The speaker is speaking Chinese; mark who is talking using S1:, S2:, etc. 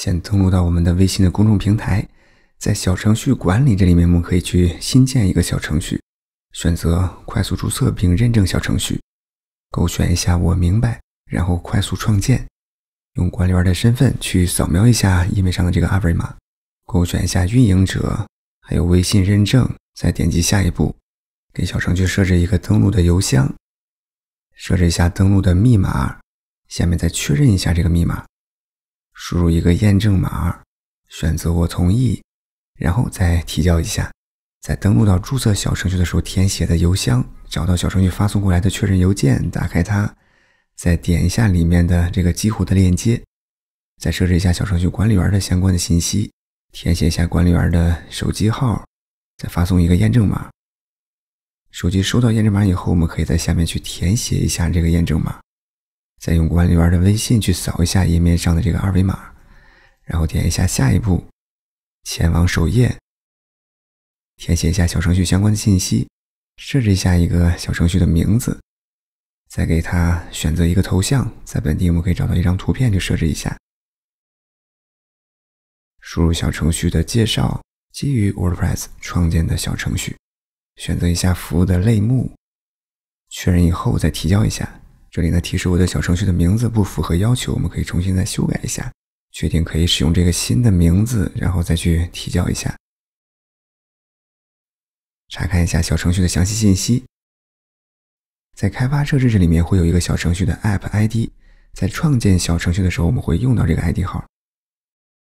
S1: 先登录到我们的微信的公众平台，在小程序管理这里面，我们可以去新建一个小程序，选择快速注册并认证小程序，勾选一下我明白，然后快速创建，用管理员的身份去扫描一下页面上的这个二维码，勾选一下运营者，还有微信认证，再点击下一步，给小程序设置一个登录的邮箱，设置一下登录的密码，下面再确认一下这个密码。输入一个验证码，选择我同意，然后再提交一下。在登录到注册小程序的时候填写的邮箱，找到小程序发送过来的确认邮件，打开它，再点一下里面的这个激活的链接。再设置一下小程序管理员的相关的信息，填写一下管理员的手机号，再发送一个验证码。手机收到验证码以后，我们可以在下面去填写一下这个验证码。再用管理员的微信去扫一下页面上的这个二维码，然后点一下下一步，前往首页，填写一下小程序相关的信息，设置一下一个小程序的名字，再给它选择一个头像，在本地我们可以找到一张图片去设置一下，输入小程序的介绍，基于 WordPress 创建的小程序，选择一下服务的类目，确认以后再提交一下。这里呢提示我的小程序的名字不符合要求，我们可以重新再修改一下，确定可以使用这个新的名字，然后再去提交一下。查看一下小程序的详细信息，在开发设置这里面会有一个小程序的 App ID，在创建小程序的时候我们会用到这个 ID 号。